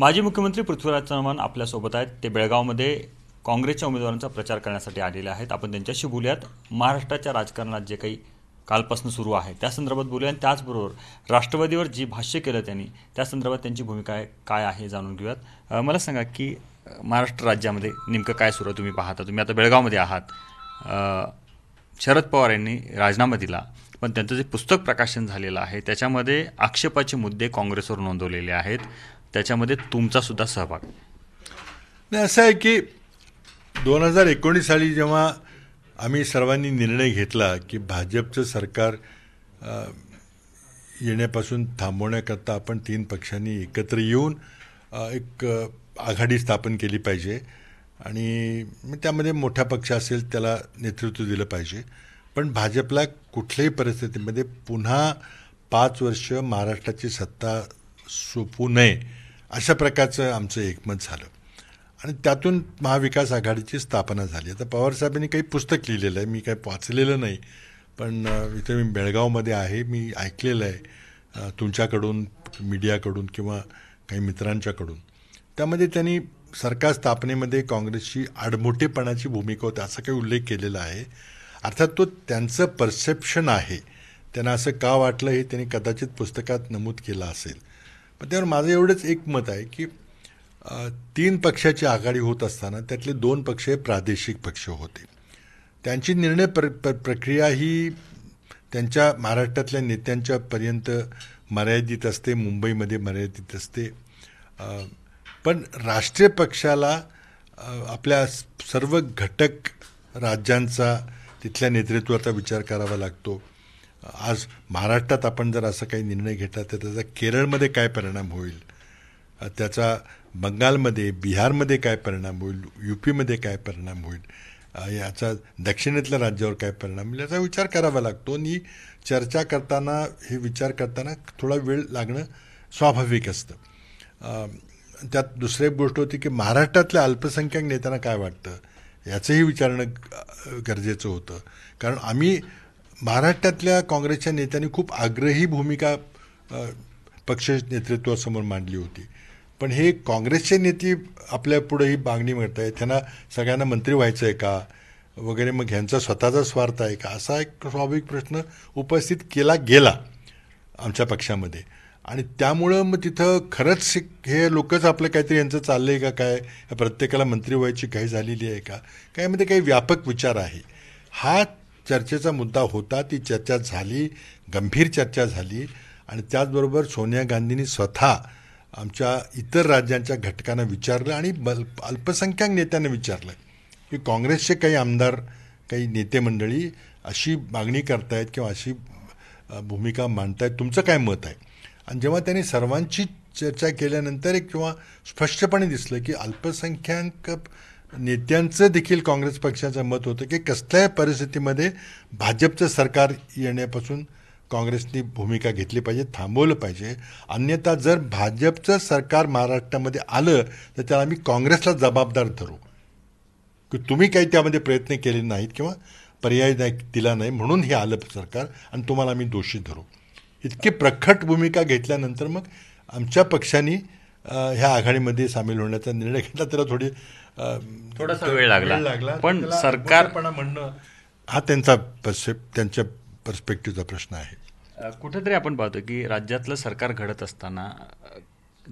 माजी मुख्यमंत्री पृथ्वीराज चव्हाण आपल्यासोबत आहेत ते बेळगावमध्ये काँग्रेसच्या उमेदवारांचा प्रचार करण्यासाठी आलेले आहेत आपण त्यांच्याशी बोलूयात महाराष्ट्राच्या राजकारणात जे काही कालपासून सुरू आहे त्या संदर्भात बोलूया आणि त्याचबरोबर राष्ट्रवादीवर जी भाष्य केलं त्यांनी त्या संदर्भात त्यांची भूमिका काय आहे जाणून घेऊयात मला सांगा की महाराष्ट्र राज्यामध्ये नेमकं काय सुरू आहे तुम्ही पाहता तुम्ही आता बेळगावमध्ये आहात शरद पवार यांनी राजीनामा दिला पण त्यांचं जे पुस्तक प्रकाशन झालेलं आहे त्याच्यामध्ये आक्षेपाचे मुद्दे काँग्रेसवर नोंदवलेले आहेत त्याच्यामध्ये तुमचा सुद्धा सहभाग नाही असं आहे की दोन हजार एकोणीस साली जेव्हा आम्ही सर्वांनी निर्णय घेतला की भाजपचं सरकार येण्यापासून थांबवण्याकरता आपण तीन पक्षांनी एकत्र येऊन एक आघाडी स्थापन केली पाहिजे आणि त्यामध्ये मोठा पक्ष असेल त्याला नेतृत्व दिलं पाहिजे पण भाजपला कुठल्याही परिस्थितीमध्ये पुन्हा पाच वर्ष महाराष्ट्राची सत्ता सोपू नये अशा प्रकारचं आमचं एकमत झालं आणि त्यातून महाविकास आघाडीची स्थापना झाली आता पवारसाहेबांनी काही पुस्तक लिहिलेलं आहे मी काही वाचलेलं नाही पण इथे मी बेळगावमध्ये आहे मी ऐकलेलं आहे तुमच्याकडून मीडियाकडून किंवा काही मित्रांच्याकडून त्यामध्ये त्यांनी सरकार स्थापनेमध्ये काँग्रेसची आडमोठेपणाची भूमिका होती असा काही उल्लेख केलेला आहे अर्थात तो त्यांचं परसेप्शन आहे त्यांना असं का वाटलं हे त्यांनी कदाचित पुस्तकात नमूद केलं असेल पण त्यावर माझं एवढंच एक मत आहे की तीन पक्षाची आघाडी होत असताना त्यातले दोन पक्ष हे प्रादेशिक पक्ष होते त्यांची निर्णय प्र प्र प्रक्रिया ही त्यांच्या महाराष्ट्रातल्या नेत्यांच्यापर्यंत मर्यादित असते मुंबईमध्ये मर्यादित असते पण राष्ट्रीय पक्षाला आपल्या सर्व घटक राज्यांचा तिथल्या नेतृत्वाचा विचार करावा लागतो आज महाराष्ट्रात आपण जर असा काही निर्णय घेतला तर त्याचा केरळमध्ये काय परिणाम होईल त्याचा बंगालमध्ये बिहारमध्ये काय परिणाम होईल यू पीमध्ये काय परिणाम होईल याचा दक्षिणेतल्या राज्यावर काय परिणाम होईल याचा विचार करावा लागतो आणि चर्चा करताना हे विचार करताना थोडा वेळ लागणं स्वाभाविक असतं त्यात दुसरी गोष्ट होती की महाराष्ट्रातल्या अल्पसंख्याक नेत्यांना काय वाटतं याचंही विचारणं गरजेचं होतं कारण आम्ही महाराष्ट्रातल्या काँग्रेसच्या नेत्यांनी खूप आग्रही भूमिका पक्ष नेतृत्वासमोर मांडली होती पण हे काँग्रेसचे नेते आपल्या ही मागणी मिळत आहे त्यांना सगळ्यांना मंत्री व्हायचं आहे का वगैरे मग ह्यांचा स्वतःचा स्वार्थ आहे का असा एक स्वाभाविक प्रश्न उपस्थित केला गेला आमच्या पक्षामध्ये आणि त्यामुळं मग तिथं खरंच हे लोकच आपलं काहीतरी यांचं चाललं आहे का काय प्रत्येकाला मंत्री व्हायची काही झालेली आहे का काय म्हणजे काही व्यापक विचार आहे हा चर्चेचा मुद्दा होता ती चर्चा झाली गंभीर चर्चा झाली आणि त्याचबरोबर सोनिया गांधींनी स्वतः आमच्या इतर राज्यांच्या घटकांना विचारलं आणि बल अल्पसंख्याक नेत्यांना विचारलं की काँग्रेसचे काही आमदार काही नेते मंडळी अशी मागणी करतायत किंवा अशी भूमिका मांडतायत तुमचं काय मत आहे आणि जेव्हा त्यांनी सर्वांची चर्चा केल्यानंतर एक किंवा स्पष्टपणे दिसलं की अल्पसंख्याक नेत्यांचं देखील काँग्रेस पक्षाचं मत होतं की कसल्याही परिस्थितीमध्ये भाजपचं सरकार येण्यापासून काँग्रेसनी भूमिका घेतली पाहिजे थांबवलं पाहिजे अन्यथा जर भाजपचं सरकार महाराष्ट्रामध्ये आलं तर त्याला आम्ही काँग्रेसला जबाबदार धरू की तुम्ही काही त्यामध्ये प्रयत्न केले नाहीत किंवा पर्याय नाही दिला नाही म्हणून हे आलं सरकार आणि तुम्हाला आम्ही दोषी धरू इतकी प्रखट भूमिका घेतल्यानंतर मग आमच्या पक्षाने ह्या आघाडीमध्ये सामील होण्याचा निर्णय घेतला त्याला थोडी थोडासा वेळ लागला पण सरकार पण म्हणणं हा त्यांचा त्यांच्या पर्स्पेक्टिव्हचा प्रश्न आहे कुठेतरी आपण पाहतो की राज्यातलं सरकार घडत असताना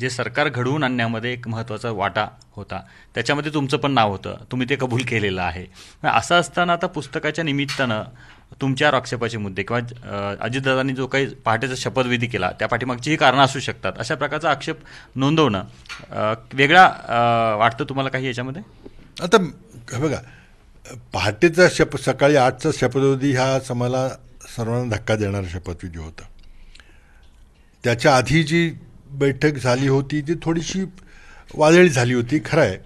जे सरकार घडवून आणण्यामध्ये एक महत्त्वाचा वाटा होता त्याच्यामध्ये तुमचं पण नाव होतं तुम्ही ते कबूल केलेलं आहे असं असताना आता पुस्तकाच्या निमित्तानं तुमच्या आक्षेपाचे मुद्दे किंवा अजितदादांनी जो काही पहाटेचा शपथविधी केला त्या पाठीमागचीही कारणं असू शकतात अशा प्रकारचा आक्षेप नोंदवणं वेगळा वाटतं तुम्हाला काही याच्यामध्ये आता बघा पहाटेचा शप सकाळी आठचा शपथविधी हा समाला सर्वांना धक्का देणारा शपथविधी होता त्याच्या आधी जी बैठक झाली होती ती थोडीशी वादळी झाली होती खरं आहे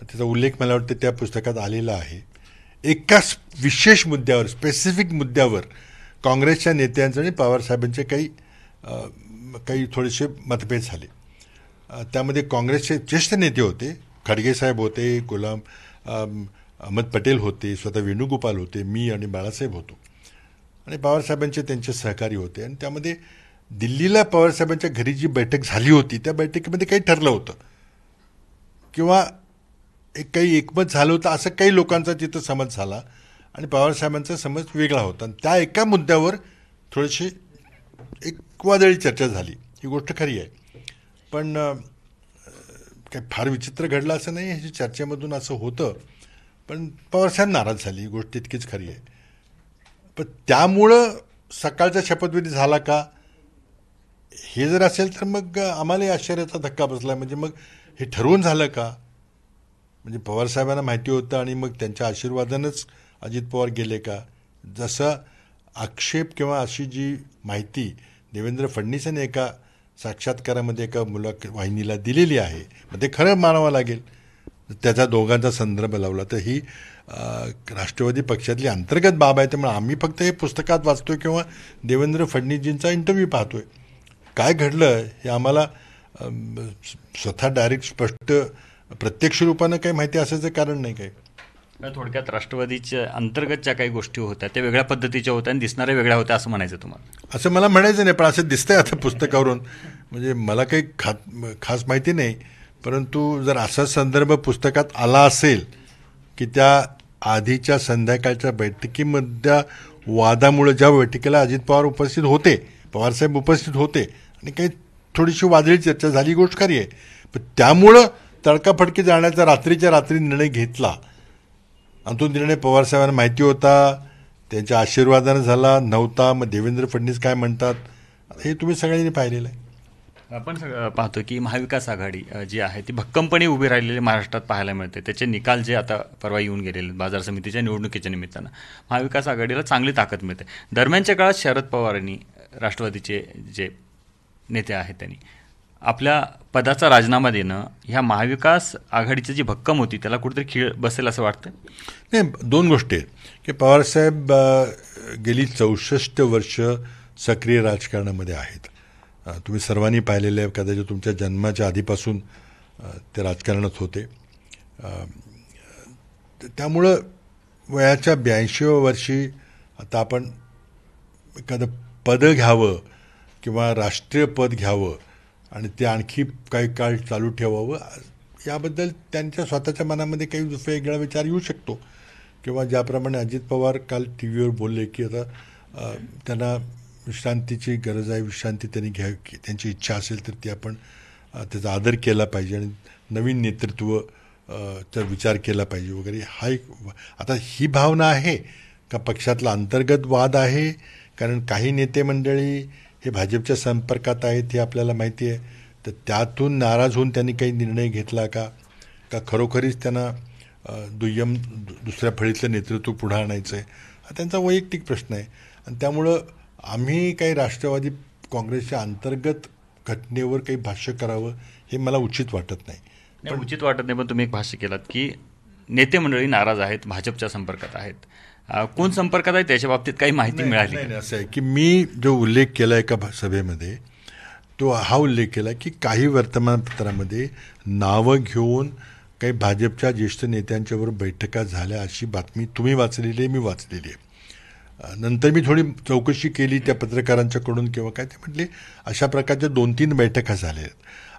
त्याचा उल्लेख मला वाटतं त्या पुस्तकात आलेला आहे एकाच विशेष मुद्द्यावर स्पेसिफिक मुद्द्यावर काँग्रेसच्या नेत्यांचं आणि पवारसाहेबांचे काही काही थोडेसे मतभेद झाले त्यामध्ये काँग्रेसचे ज्येष्ठ नेते होते खडगेसाहेब होते गुलाम अहमद पटेल होते स्वतः वेणुगोपाल होते मी आणि बाळासाहेब होतो आणि पवारसाहेबांचे त्यांचे सहकारी होते आणि त्यामध्ये दिल्लीला पवारसाहेबांच्या घरी जी बैठक झाली होती त्या बैठकीमध्ये काही ठरलं होतं किंवा एक काही एकमत झालं होतं असं काही लोकांचा तिथं समज झाला आणि पवारसाहेबांचा समज वेगळा होता आणि त्या एका मुद्द्यावर थोडीशी एक वादळी चर्चा झाली ही गोष्ट खरी आहे पण काही फार विचित्र घडलं असं नाही ह्याच्या चर्चेमधून असं होतं पण पवारसाहेब नाराज झाली ही गोष्ट तितकीच खरी आहे पण त्यामुळं सकाळचा शपथविधी झाला का हे जर असेल तर मग आम्हालाही आश्चर्याचा धक्का बसला म्हणजे मग हे ठरवून झालं का म्हणजे पवारसाहेबांना माहिती होतं आणि मग त्यांच्या आशीर्वादानंच अजित पवार गेले का जसं आक्षेप किंवा अशी जी माहिती देवेंद्र फडणवीस यांनी एका साक्षात्कारामध्ये एका मुला वाहिनीला दिलेली आहे मग ते खरं मानावं लागेल त्याचा दोघांचा संदर्भ लावला तर ही राष्ट्रवादी पक्षातली अंतर्गत बाब आहे त्यामुळे आम्ही फक्त हे पुस्तकात वाचतो किंवा देवेंद्र फडणवीसजींचा इंटरव्ह्यू पाहतोय काय घडलं हे आम्हाला स्वतः डायरेक्ट स्पष्ट प्रत्यक्ष रूपानं काही माहिती असायचं कारण नाही काही थोडक्यात राष्ट्रवादीच्या अंतर्गत ज्या काही गोष्टी होत्या त्या वेगळ्या पद्धतीच्या होत्या आणि दिसणाऱ्या वेगळ्या होत्या असं म्हणायचं तुम्हाला असं मला म्हणायचं नाही पण असं दिसतंय आता पुस्तकावरून म्हणजे मला काही खात खास माहिती नाही परंतु जर असा संदर्भ पुस्तकात आला असेल की त्या आधीच्या संध्याकाळच्या बैठकीमधल्या वादामुळे ज्या बैठकीला अजित पवार उपस्थित होते पवारसाहेब उपस्थित होते आणि काही थोडीशी वादळी चर्चा झाली गोष्ट खरी आहे पण त्यामुळं तडकाफडकी जाण्याचा रात्रीच्या रात्री निर्णय घेतला आणि तो निर्णय पवारसाहेबांना माहिती होता त्यांच्या आशीर्वादानं झाला नव्हता मग देवेंद्र फडणवीस काय म्हणतात हे तुम्ही सगळ्यांनी पाहिलेलं आहे आपण पाहतो की महाविकास आघाडी जी आहे ती भक्कमपणे उभी राहिलेली महाराष्ट्रात पाहायला मिळते त्याचे निकाल जे आता परवा येऊन गेलेले बाजार समितीच्या निवडणुकीच्या निमित्तानं महाविकास आघाडीला चांगली ताकद मिळते दरम्यानच्या काळात शरद पवारांनी राष्ट्रवादीचे जे नेते आहेत त्यांनी आपल्या पदाचा राजीनामा देणं ह्या महाविकास आघाडीची जी भक्कम होती त्याला कुठेतरी खेळ बसेल असं वाटतं नाही दोन गोष्टी आहेत की पवारसाहेब गेली चौसष्ट वर्ष सक्रिय राजकारणामध्ये आहेत तुम्ही सर्वांनी पाहिलेलं आहे कदाचित तुमच्या जन्माच्या आधीपासून ते राजकारणात होते त्यामुळं वयाच्या ब्याऐंशीव्या वर्षी आता आपण एखादं पद घ्यावं किंवा राष्ट्रीय पद घ्यावं आणि ते आणखी काही काळ चालू ठेवावं याबद्दल त्यांच्या स्वतःच्या मनामध्ये काही वेगळा विचार येऊ शकतो किंवा ज्याप्रमाणे अजित पवार काल टी व्हीवर बोलले की आता त्यांना विश्रांतीची गरज आहे विश्रांती त्यांनी घ्या त्यांची इच्छा असेल तर ती आपण त्याचा आदर केला पाहिजे आणि नवीन नेतृत्व चा विचार केला पाहिजे वगैरे हा एक आता ही भावना आहे का पक्षातला अंतर्गत वाद आहे कारण काही नेते मंडळी हे भाजपच्या संपर्कात आहेत हे आपल्याला माहिती आहे तर त्यातून नाराज होऊन त्यांनी काही निर्णय घेतला का का खरोखरीच त्यांना दुय्यम दुसऱ्या फळीतलं नेतृत्व पुढं आणायचं आहे हा त्यांचा वैयक्तिक प्रश्न आहे आणि त्यामुळं आम्ही काही राष्ट्रवादी काँग्रेसच्या अंतर्गत घटनेवर काही भाष्य करावं हे मला उचित वाटत नाही उचित वाटत नाही पण तुम्ही एक भाष्य केलात की नेते मंडळी नाराज आहेत भाजपच्या संपर्कात आहेत कोण संपर्कात आहे त्याच्या बाबतीत काही माहिती मिळाली नाही असं आहे की मी जो उल्लेख केला एका सभेमध्ये तो हा उल्लेख केला की काही वर्तमानपत्रामध्ये नावं घेऊन काही भाजपच्या ज्येष्ठ नेत्यांच्यावर बैठका झाल्या अशी बातमी तुम्ही वाचलेली आहे मी वाचलेली आहे नंतर मी थोडी चौकशी केली त्या पत्रकारांच्याकडून किंवा काय ते म्हटले अशा प्रकारच्या दोन तीन बैठका झाल्या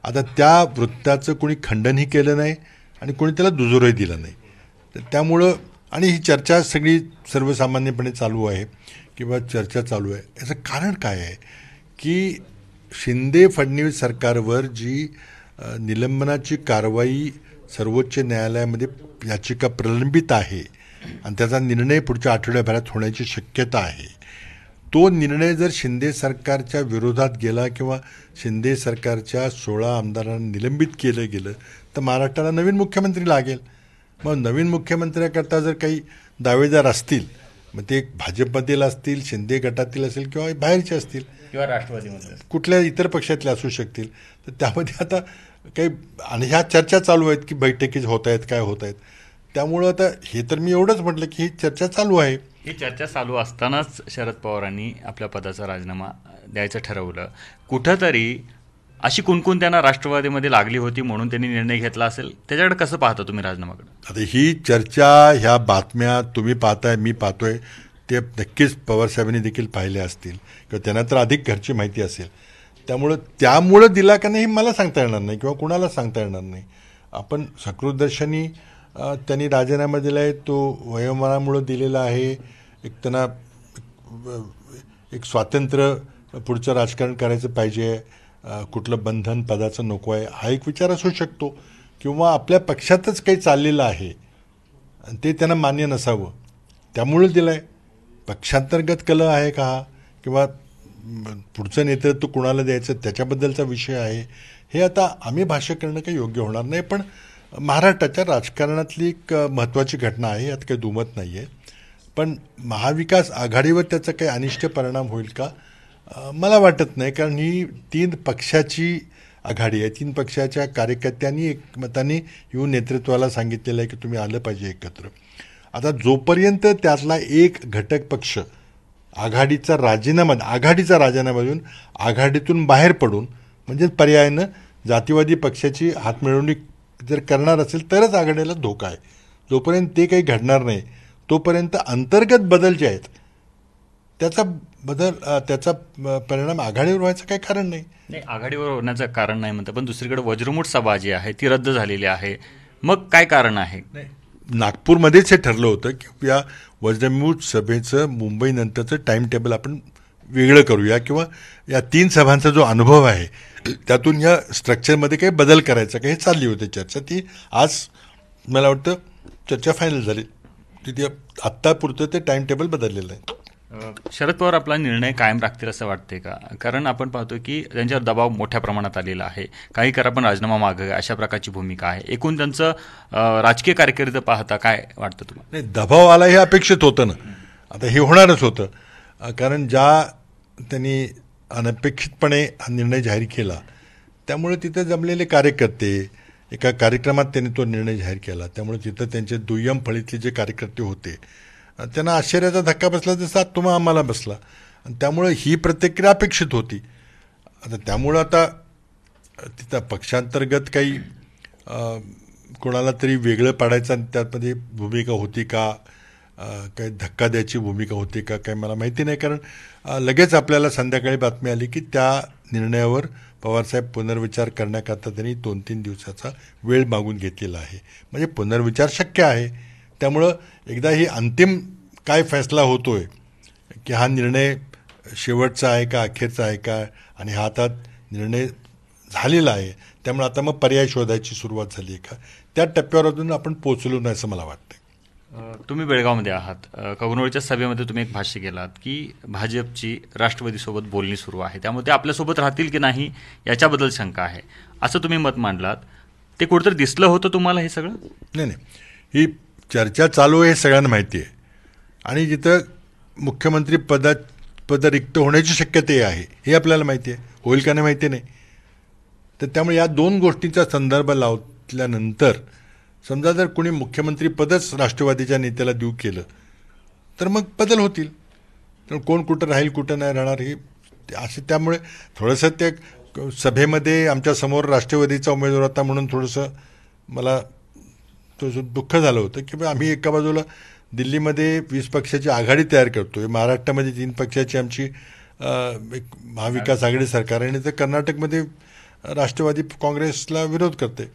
आता त्या वृत्ताचं कोणी खंडनही केलं नाही आणि कोणी त्याला दुजोरही दिला नाही तर त्यामुळं आणि ही चर्चा सगळी सर्वसामान्यपणे चालू आहे किंवा चर्चा चालू आहे याचं कारण काय आहे की शिंदे फडणवीस सरकारवर जी निलंबनाची कारवाई सर्वोच्च न्यायालयामध्ये याचिका प्रलंबित आहे आणि त्याचा निर्णय पुढच्या आठवड्याभरात होण्याची शक्यता आहे तो निर्णय जर शिंदे सरकारच्या विरोधात गेला किंवा शिंदे सरकारच्या सोळा आमदारांना निलंबित केलं गेलं तर महाराष्ट्राला नवीन मुख्यमंत्री लागेल मग नवीन मुख्यमंत्र्याकरता जर काही दावेदार असतील मग ते भाजपमधील असतील शिंदे गटातील असेल किंवा बाहेरचे असतील किंवा राष्ट्रवादीमध्ये कुठल्या इतर पक्षातले असू शकतील तर त्यामध्ये आता काही आणि ह्या चर्चा चालू आहेत की बैठकीच होत आहेत काय होत आहेत त्यामुळं आता हे तर मी एवढंच म्हटलं की ही चर्चा चालू आहे ही चर्चा चालू असतानाच शरद पवारांनी आपल्या पदाचा राजीनामा द्यायचं ठरवलं कुठंतरी अशी कोणकोण त्यांना राष्ट्रवादीमध्ये लागली होती म्हणून त्यांनी निर्णय घेतला असेल त्याच्याकडे कसं पाहता तुम्ही राजीनामाकडे आता ही चर्चा ह्या बातम्या तुम्ही पाहताय मी पाहतोय ते नक्कीच पवारसाहेबांनी देखील पाहिले असतील किंवा त्यांना तर अधिक घरची माहिती असेल त्यामुळं त्यामुळं दिला का नाही हे मला सांगता येणार नाही किंवा कुणाला सांगता येणार नाही आपण सकृतदर्शनी त्यांनी राजीनामा दिला आहे तो वयोमानामुळं दिलेला आहे एक त्यांना एक स्वातंत्र्य पुढचं राजकारण करायचं पाहिजे कुठलं बंधन पदाचं नको आहे हा एक विचार असू शकतो किंवा आपल्या पक्षातच काही चाललेलं आहे ते त्यांना मान्य नसावं त्यामुळे दिलं आहे पक्षांतर्गत कलं आहे का किंवा पुढचं नेतृत्व कुणाला द्यायचं त्याच्याबद्दलचा विषय आहे हे आता आम्ही भाष्य करणं काही योग्य होणार नाही पण महाराष्ट्राच्या राजकारणातली एक महत्त्वाची घटना आहे यात काही दुमत नाही आहे पण महाविकास आघाडीवर त्याचा काही अनिष्ट परिणाम होईल का मला वाटत नाही कारण ही तीन पक्षाची आघाडी आहे तीन पक्षाच्या कार्यकर्त्यांनी एकमताने येऊन नेतृत्वाला सांगितलेलं आहे की तुम्ही आलं पाहिजे एकत्र आता जोपर्यंत त्यातला एक घटक पक्ष आघाडीचा राजीनामा आघाडीचा राजीनामा देऊन आघाडीतून बाहेर पडून म्हणजेच पर्यायानं जातीवादी पक्षाची हातमिळवणी जर करणार असेल तरच आघाडीला धोका आहे जोपर्यंत ते काही घडणार नाही तोपर्यंत अंतर्गत बदल जे आहेत त्याचा बदल त्याचा परिणाम आघाडीवर व्हायचं काही कारण नाही नाही आघाडीवर होण्याचं कारण नाही म्हणतं पण दुसरीकडे वज्रमुठ सभा जी आहे ती रद्द झालेली आहे मग काय कारण आहे नागपूरमध्येच हे ठरलं होतं की या वज्रमूठ सभेचं मुंबईनंतरचं टाईम टेबल आपण वेगळं करूया किंवा या तीन सभांचा जो अनुभव आहे त्यातून या स्ट्रक्चरमध्ये काही बदल करायचा काही चालली होती चर्चा ती आज मला वाटतं चर्चा फायनल झाली तिथे आत्तापुरतं ते टाइम टेबल बदललेलं आहे शरद पवार आपला निर्णय कायम राखतील असं वाटते का कारण आपण पाहतो की त्यांच्यावर दबाव मोठ्या प्रमाणात आलेला आहे काही करा पण राजीनामा माग अशा प्रकारची भूमिका आहे एकूण त्यांचं राजकीय कार्यकर्ते पाहता काय वाटतं तुम्हाला नाही दबाव आला हे अपेक्षित होतं ना आता हे होणारच होतं कारण ज्या त्यांनी अनपेक्षितपणे हा निर्णय जाहीर केला त्यामुळे तिथे जमलेले कार्यकर्ते एका कार्यक्रमात त्यांनी तो निर्णय जाहीर केला त्यामुळे तिथं त्यांचे दुय्यम फळीतले जे कार्यकर्ते होते त्यांना आश्चर्याचा धक्का बसला सात तुम्हा आम्हाला बसला आणि त्यामुळं ही प्रतिक्रिया अपेक्षित होती आता त्यामुळं आता तिथं पक्षांतर्गत काही कोणाला तरी वेगळं पाडायचं आणि त्यामध्ये भूमिका होती का काही धक्का द्यायची भूमिका होती का काही मला माहिती नाही कारण लगेच आपल्याला संध्याकाळी बातमी आली की त्या निर्णयावर पवारसाहेब पुनर्विचार करण्याकरता त्यांनी दोन तीन दिवसाचा वेळ मागून घेतलेला आहे म्हणजे पुनर्विचार शक्य आहे त्यामुळं एकदा ही अंतिम काय फैसला होतो आहे की हा निर्णय शेवटचा आहे का अखेरचा आहे का आणि हातात निर्णय झालेला आहे त्यामुळे आता मग पर्याय शोधायची सुरुवात झाली आहे का त्या टप्प्यावर अजून आपण पोचलो नाही असं मला वाटतं तुम्ही बेळगावमध्ये आहात कगनोळच्या सभेमध्ये तुम्ही एक भाष्य केलात की भाजपची राष्ट्रवादीसोबत बोलणी सुरू आहे त्यामुळे ते आपल्यासोबत राहतील की नाही याच्याबद्दल शंका आहे असं तुम्ही मत मांडलात ते कुठंतरी दिसलं होतं तुम्हाला हे सगळं नाही नाही ही चर्चा चालू आहे हे सगळ्यांना माहिती आहे आणि जिथं मुख्यमंत्री पदा पद रिक्त होण्याची शक्यताही आहे हे आपल्याला माहिती आहे होईल का नाही माहिती नाही तर त्यामुळे या दोन गोष्टींचा संदर्भ लावल्यानंतर समजा जर कोणी मुख्यमंत्री पदच राष्ट्रवादीच्या नेत्याला देऊ केलं तर मग बदल होतील तर कोण कुठं राहील कुठं नाही राहणार हे असे त्यामुळे थोडंसं त्या सभेमध्ये आमच्यासमोर राष्ट्रवादीचा उमेदवार होता म्हणून थोडंसं मला तो दुःख झालं होतं की आम्ही एका बाजूला दिल्लीमध्ये वीस पक्षाची आघाडी तयार करतो महाराष्ट्रामध्ये तीन पक्षाची आमची एक महाविकास आघाडी सरकार आणि तर कर्नाटकमध्ये राष्ट्रवादी काँग्रेसला विरोध करते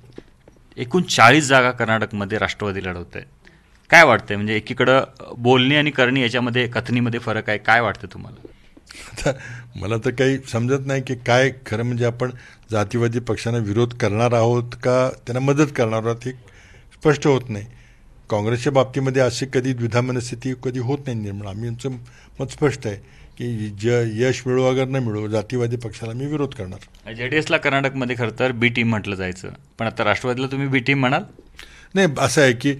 एकूण चाळीस जागा कर्नाटकमध्ये राष्ट्रवादी लढवत आहे काय वाटतंय म्हणजे एकीकडं बोलणे आणि करणे याच्यामध्ये कथनीमध्ये फरक आहे काय वाटतं तुम्हाला आता मला तर काही समजत नाही की काय खरं म्हणजे आपण जातीवादी पक्षांना विरोध करणार आहोत का त्यांना मदत करणार आहोत एक स्पष्ट होत नाही काँग्रेसच्या बाबतीमध्ये असे कधी द्विधा मनस्थिती कधी होत नाही निर्माण आम्ही आमचं मत स्पष्ट आहे की ज यश मिळू अगर न मिळो जातीवादी पक्षाला मी विरोध करणार जेडीएसला कर्नाटकमध्ये खरं तर बी टीम म्हटलं जायचं पण आता राष्ट्रवादीला तुम्ही बी टीम म्हणाल नाही असं आहे की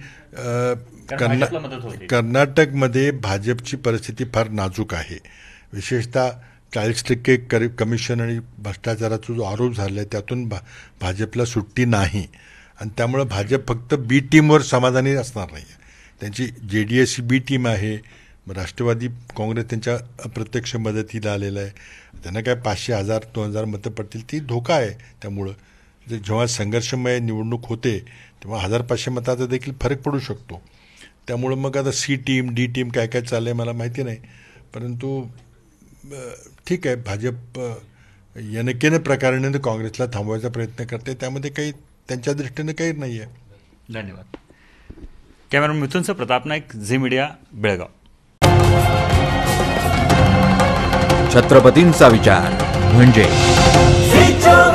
कर्ना कर्नाटकमध्ये भाजपची परिस्थिती फार नाजूक आहे विशेषतः चाळीस टक्के कमिशन आणि भ्रष्टाचाराचा जो आरोप झाला आहे त्यातून भा भाजपला सुट्टी नाही आणि त्यामुळं भाजप फक्त बी टीमवर समाधानी असणार नाही त्यांची जे डी एस ही बी टीम आहे राष्ट्रवादी काँग्रेस त्यांच्या अप्रत्यक्ष मदतीला आलेलं आहे त्यांना काय पाचशे हजार दोन हजार मतं पडतील ती धोका आहे त्यामुळं जेव्हा संघर्षमय निवडणूक होते तेव्हा हजार पाचशे मताचा देखील फरक पडू शकतो त्यामुळं मग आता सी टीम डी टीम काय काय चाललं आहे मला माहिती नाही परंतु ठीक आहे भाजप यनकेनं प्रकाराने काँग्रेसला थांबवायचा प्रयत्न करते त्यामध्ये काही त्यांच्या दृष्टीने काही नाही आहे धन्यवाद कॅमेरा मिथुनचं प्रताप नाईक झी मीडिया बेळगाव छत्रपतींचा विचार म्हणजे